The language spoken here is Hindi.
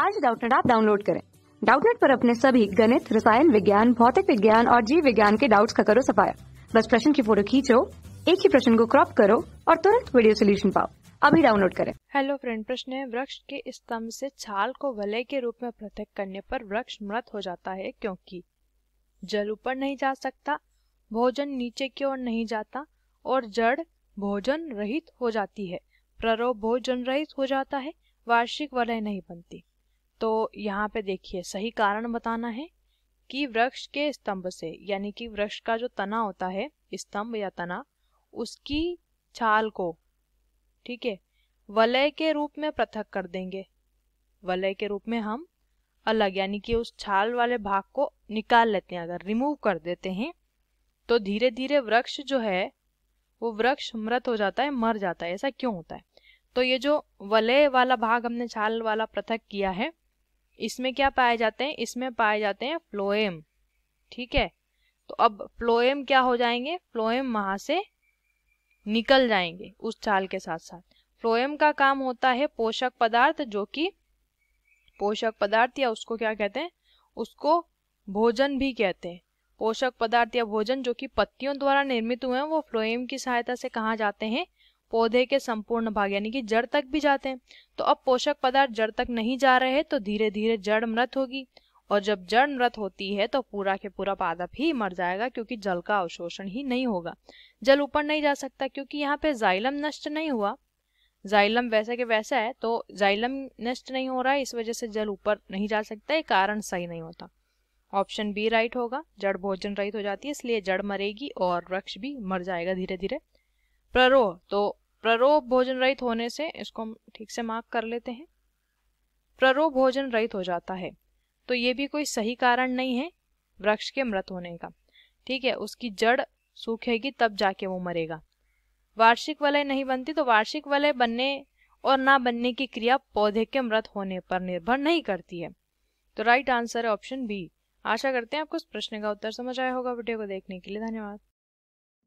आज डाउटनेट आप डाउनलोड करें डाउटनेट पर अपने सभी गणित रसायन विज्ञान भौतिक विज्ञान और जीव विज्ञान के डाउट्स का करो सफाया बस प्रश्न की फोटो खींचो एक ही प्रश्न को क्रॉप करो और तुरंत वीडियो सोल्यूशन पाओ अभी डाउनलोड करें हेलो फ्रेंड प्रश्न है वृक्ष के स्तंभ से छाल को वलय के रूप में पृथक करने पर वृक्ष मृत हो जाता है क्योंकि जल ऊपर नहीं जा सकता भोजन नीचे की ओर नहीं जाता और जड़ भोजन रहित हो जाती है प्ररोह भोजन रहित हो जाता है वार्षिक वलय नहीं बनती तो यहाँ पे देखिए सही कारण बताना है कि वृक्ष के स्तंभ से यानी कि वृक्ष का जो तना होता है स्तंभ या तना उसकी छाल को ठीक है वलय के रूप में पृथक कर देंगे वलय के रूप में हम अलग यानी कि उस छाल वाले भाग को निकाल लेते हैं अगर रिमूव कर देते हैं तो धीरे धीरे वृक्ष जो है वो वृक्ष मृत हो जाता है मर जाता है ऐसा क्यों होता है तो ये जो वलय वाला भाग हमने छाल वाला पृथक किया है इसमें क्या पाए जाते हैं इसमें पाए जाते हैं फ्लोएम ठीक है तो अब फ्लोएम क्या हो जाएंगे फ्लोएम वहां से निकल जाएंगे उस चाल के साथ साथ फ्लोएम का काम होता है पोषक पदार्थ जो कि पोषक पदार्थ या उसको क्या कहते हैं उसको भोजन भी कहते हैं पोषक पदार्थ या भोजन जो कि पत्तियों द्वारा निर्मित हुए हैं वो फ्लोएम की सहायता से कहा जाते हैं पौधे के संपूर्ण भाग यानी कि जड़ तक भी जाते हैं तो अब पोषक पदार्थ जड़ तक नहीं जा रहे तो धीरे धीरे जड़ मृत होगी और जब जड़ मृत होती है तो पूरा के पूरा पादप ही मर जाएगा क्योंकि जल का अवशोषण ही नहीं होगा जल ऊपर नहीं जा सकता क्योंकि यहाँ पे जाइलम नष्ट नहीं हुआ जाइलम वैसा के वैसा है तो जाइलम नष्ट नहीं हो रहा है इस वजह से जल ऊपर नहीं जा सकता ये कारण सही नहीं होता ऑप्शन बी राइट होगा जड़ भोजन रहित हो जाती है इसलिए जड़ मरेगी और वृक्ष भी मर जाएगा धीरे धीरे प्ररोह तो प्ररोप भोजन रहित होने से इसको हम ठीक से मार्क कर लेते हैं प्ररोप भोजन रहित हो जाता है तो ये भी कोई सही कारण नहीं है वृक्ष के मृत होने का ठीक है उसकी जड़ सूखेगी तब जाके वो मरेगा वार्षिक वलय नहीं बनती तो वार्षिक वलय बनने और ना बनने की क्रिया पौधे के मृत होने पर निर्भर नहीं करती है तो राइट आंसर है ऑप्शन बी आशा करते हैं आपको इस प्रश्न का उत्तर समझ आया होगा वीडियो को देखने के लिए धन्यवाद